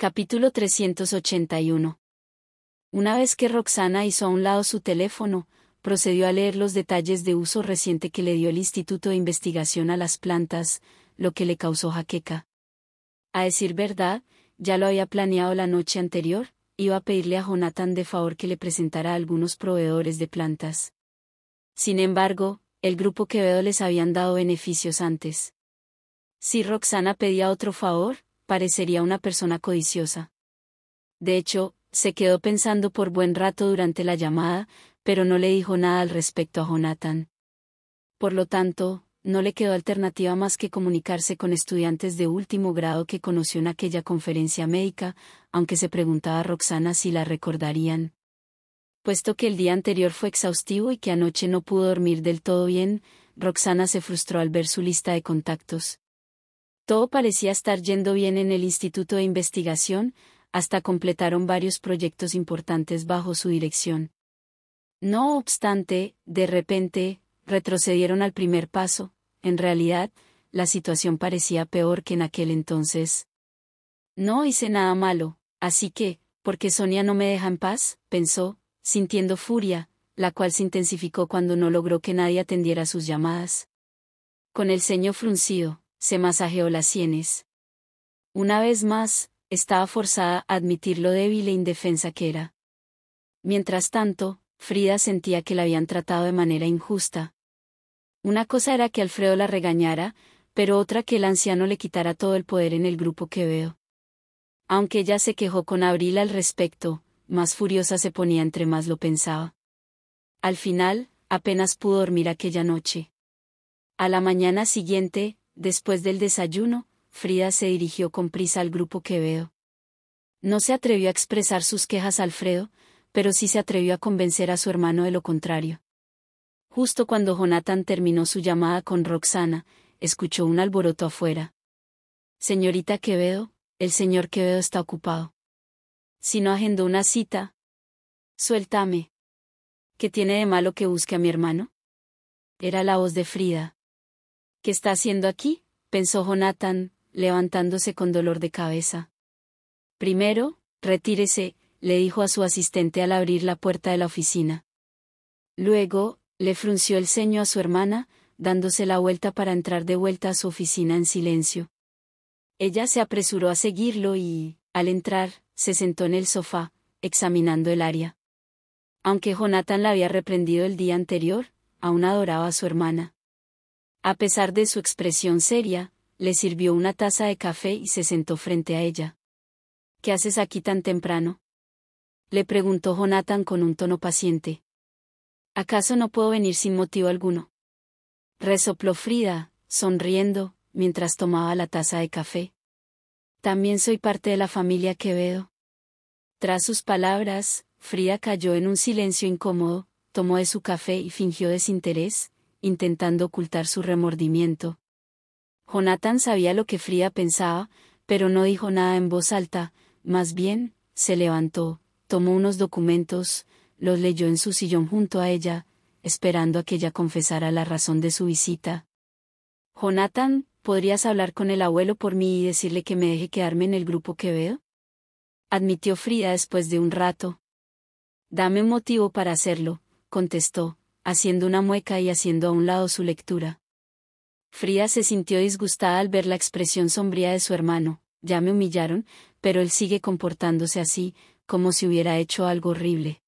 Capítulo 381 Una vez que Roxana hizo a un lado su teléfono, procedió a leer los detalles de uso reciente que le dio el Instituto de Investigación a las plantas, lo que le causó jaqueca. A decir verdad, ya lo había planeado la noche anterior, iba a pedirle a Jonathan de favor que le presentara algunos proveedores de plantas. Sin embargo, el grupo Quevedo les habían dado beneficios antes. Si Roxana pedía otro favor, parecería una persona codiciosa. De hecho, se quedó pensando por buen rato durante la llamada, pero no le dijo nada al respecto a Jonathan. Por lo tanto, no le quedó alternativa más que comunicarse con estudiantes de último grado que conoció en aquella conferencia médica, aunque se preguntaba a Roxana si la recordarían. Puesto que el día anterior fue exhaustivo y que anoche no pudo dormir del todo bien, Roxana se frustró al ver su lista de contactos. Todo parecía estar yendo bien en el Instituto de Investigación, hasta completaron varios proyectos importantes bajo su dirección. No obstante, de repente, retrocedieron al primer paso, en realidad, la situación parecía peor que en aquel entonces. No hice nada malo, así que, porque Sonia no me deja en paz, pensó, sintiendo furia, la cual se intensificó cuando no logró que nadie atendiera sus llamadas. Con el ceño fruncido, se masajeó las sienes. Una vez más, estaba forzada a admitir lo débil e indefensa que era. Mientras tanto, Frida sentía que la habían tratado de manera injusta. Una cosa era que Alfredo la regañara, pero otra que el anciano le quitara todo el poder en el grupo que veo. Aunque ella se quejó con Abril al respecto, más furiosa se ponía entre más lo pensaba. Al final, apenas pudo dormir aquella noche. A la mañana siguiente, Después del desayuno, Frida se dirigió con prisa al grupo Quevedo. No se atrevió a expresar sus quejas a Alfredo, pero sí se atrevió a convencer a su hermano de lo contrario. Justo cuando Jonathan terminó su llamada con Roxana, escuchó un alboroto afuera. Señorita Quevedo, el señor Quevedo está ocupado. Si no agendó una cita. Suéltame. ¿Qué tiene de malo que busque a mi hermano? Era la voz de Frida, ¿Qué está haciendo aquí? pensó Jonathan, levantándose con dolor de cabeza. Primero, retírese, le dijo a su asistente al abrir la puerta de la oficina. Luego, le frunció el ceño a su hermana, dándose la vuelta para entrar de vuelta a su oficina en silencio. Ella se apresuró a seguirlo y, al entrar, se sentó en el sofá, examinando el área. Aunque Jonathan la había reprendido el día anterior, aún adoraba a su hermana. A pesar de su expresión seria, le sirvió una taza de café y se sentó frente a ella. ¿Qué haces aquí tan temprano? Le preguntó Jonathan con un tono paciente. ¿Acaso no puedo venir sin motivo alguno? Resopló Frida, sonriendo, mientras tomaba la taza de café. También soy parte de la familia Quevedo. Tras sus palabras, Frida cayó en un silencio incómodo, tomó de su café y fingió desinterés, intentando ocultar su remordimiento. Jonathan sabía lo que fría pensaba, pero no dijo nada en voz alta, más bien, se levantó, tomó unos documentos, los leyó en su sillón junto a ella, esperando a que ella confesara la razón de su visita. Jonathan, ¿podrías hablar con el abuelo por mí y decirle que me deje quedarme en el grupo que veo? Admitió fría después de un rato. Dame un motivo para hacerlo, contestó, haciendo una mueca y haciendo a un lado su lectura. Fría se sintió disgustada al ver la expresión sombría de su hermano, ya me humillaron, pero él sigue comportándose así, como si hubiera hecho algo horrible.